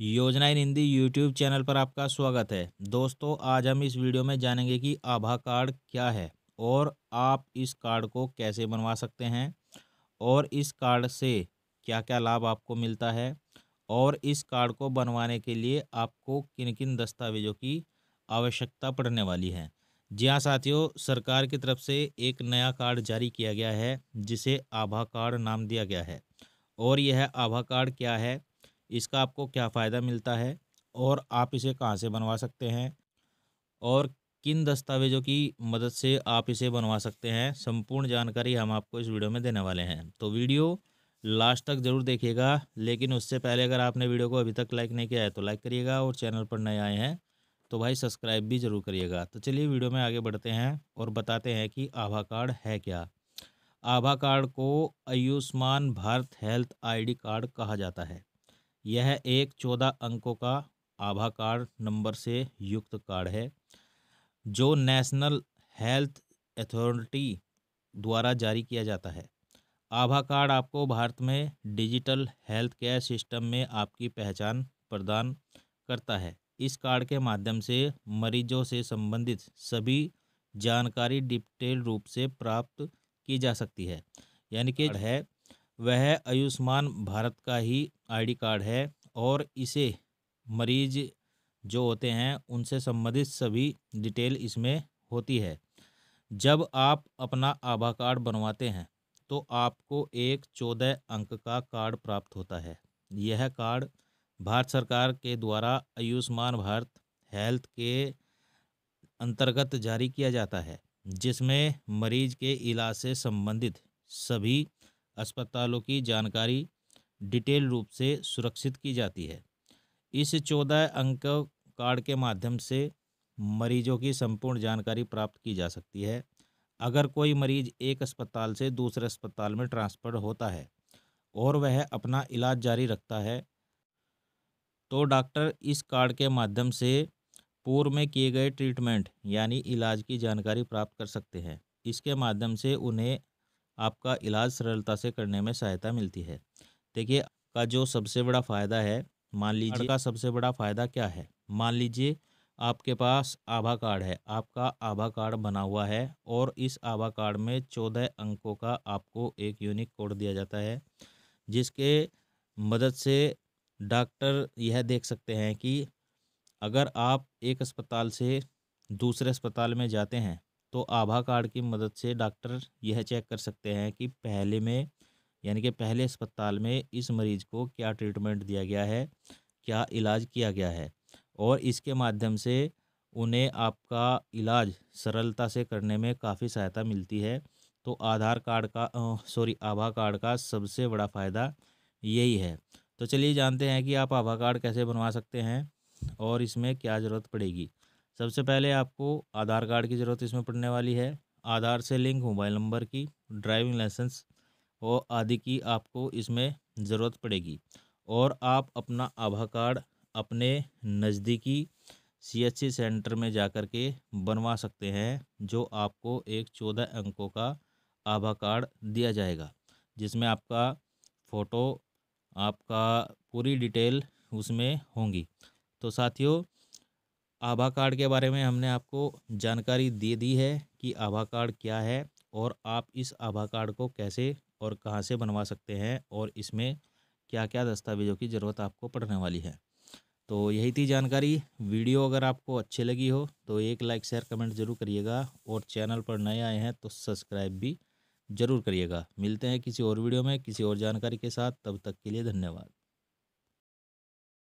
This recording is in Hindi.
योजना इन हिंदी यूट्यूब चैनल पर आपका स्वागत है दोस्तों आज हम इस वीडियो में जानेंगे कि आभा कार्ड क्या है और आप इस कार्ड को कैसे बनवा सकते हैं और इस कार्ड से क्या क्या लाभ आपको मिलता है और इस कार्ड को बनवाने के लिए आपको किन किन दस्तावेजों की आवश्यकता पड़ने वाली है जी हाँ साथियों सरकार की तरफ से एक नया कार्ड जारी किया गया है जिसे आभा कार्ड नाम दिया गया है और यह आभा कार्ड क्या है इसका आपको क्या फ़ायदा मिलता है और आप इसे कहाँ से बनवा सकते हैं और किन दस्तावेज़ों की मदद से आप इसे बनवा सकते हैं संपूर्ण जानकारी हम आपको इस वीडियो में देने वाले हैं तो वीडियो लास्ट तक ज़रूर देखिएगा लेकिन उससे पहले अगर आपने वीडियो को अभी तक लाइक नहीं किया है तो लाइक करिएगा और चैनल पर नए आए हैं तो भाई सब्सक्राइब भी ज़रूर करिएगा तो चलिए वीडियो में आगे बढ़ते हैं और बताते हैं कि आभा कार्ड है क्या आभा कार्ड को Ayushman Bharat health ID card कहा जाता है यह एक चौदह अंकों का आभा कार्ड नंबर से युक्त कार्ड है जो नेशनल हेल्थ अथॉरिटी द्वारा जारी किया जाता है आभा कार्ड आपको भारत में डिजिटल हेल्थ केयर सिस्टम में आपकी पहचान प्रदान करता है इस कार्ड के माध्यम से मरीजों से संबंधित सभी जानकारी डिटेल रूप से प्राप्त की जा सकती है यानी कि है वह आयुष्मान भारत का ही आईडी कार्ड है और इसे मरीज जो होते हैं उनसे संबंधित सभी डिटेल इसमें होती है जब आप अपना आभा कार्ड बनवाते हैं तो आपको एक चौदह अंक का कार्ड प्राप्त होता है यह कार्ड भारत सरकार के द्वारा आयुष्मान भारत हेल्थ के अंतर्गत जारी किया जाता है जिसमें मरीज के इलाज से संबंधित सभी अस्पतालों की जानकारी डिटेल रूप से सुरक्षित की जाती है इस चौदह अंक कार्ड के माध्यम से मरीजों की संपूर्ण जानकारी प्राप्त की जा सकती है अगर कोई मरीज एक अस्पताल से दूसरे अस्पताल में ट्रांसफ़र होता है और वह अपना इलाज जारी रखता है तो डॉक्टर इस कार्ड के माध्यम से पूर्व में किए गए ट्रीटमेंट यानी इलाज की जानकारी प्राप्त कर सकते हैं इसके माध्यम से उन्हें आपका इलाज सरलता से करने में सहायता मिलती है देखिए का जो सबसे बड़ा फ़ायदा है मान हाँ लीजिए का सबसे बड़ा फ़ायदा क्या है मान लीजिए आपके पास आभा कार्ड है आपका आभा कार्ड बना हुआ है और इस आभा कार्ड में चौदह अंकों का आपको एक यूनिक कोड दिया जाता है जिसके मदद से डॉक्टर यह देख सकते हैं कि अगर आप एक अस्पताल से दूसरे अस्पताल में जाते हैं तो आभा कार्ड की मदद से डॉक्टर यह चेक कर सकते हैं कि पहले में यानी कि पहले अस्पताल में इस मरीज़ को क्या ट्रीटमेंट दिया गया है क्या इलाज किया गया है और इसके माध्यम से उन्हें आपका इलाज सरलता से करने में काफ़ी सहायता मिलती है तो आधार कार्ड का सॉरी आभा कार्ड का सबसे बड़ा फ़ायदा यही है तो चलिए जानते हैं कि आप आभा कार्ड कैसे बनवा सकते हैं और इसमें क्या ज़रूरत पड़ेगी सबसे पहले आपको आधार कार्ड की ज़रूरत इसमें पड़ने वाली है आधार से लिंक मोबाइल नंबर की ड्राइविंग लाइसेंस और आदि की आपको इसमें ज़रूरत पड़ेगी और आप अपना आभा कार्ड अपने नज़दीकी सीएचसी सेंटर में जा कर के बनवा सकते हैं जो आपको एक चौदह अंकों का आभा कार्ड दिया जाएगा जिसमें आपका फ़ोटो आपका पूरी डिटेल उसमें होंगी तो साथियों आभा कार्ड के बारे में हमने आपको जानकारी दे दी है कि आभा कार्ड क्या है और आप इस आभा कार्ड को कैसे और कहाँ से बनवा सकते हैं और इसमें क्या क्या दस्तावेज़ों की ज़रूरत आपको पड़ने वाली है तो यही थी जानकारी वीडियो अगर आपको अच्छी लगी हो तो एक लाइक शेयर कमेंट ज़रूर करिएगा और चैनल पर नए आए हैं तो सब्सक्राइब भी ज़रूर करिएगा मिलते हैं किसी और वीडियो में किसी और जानकारी के साथ तब तक के लिए धन्यवाद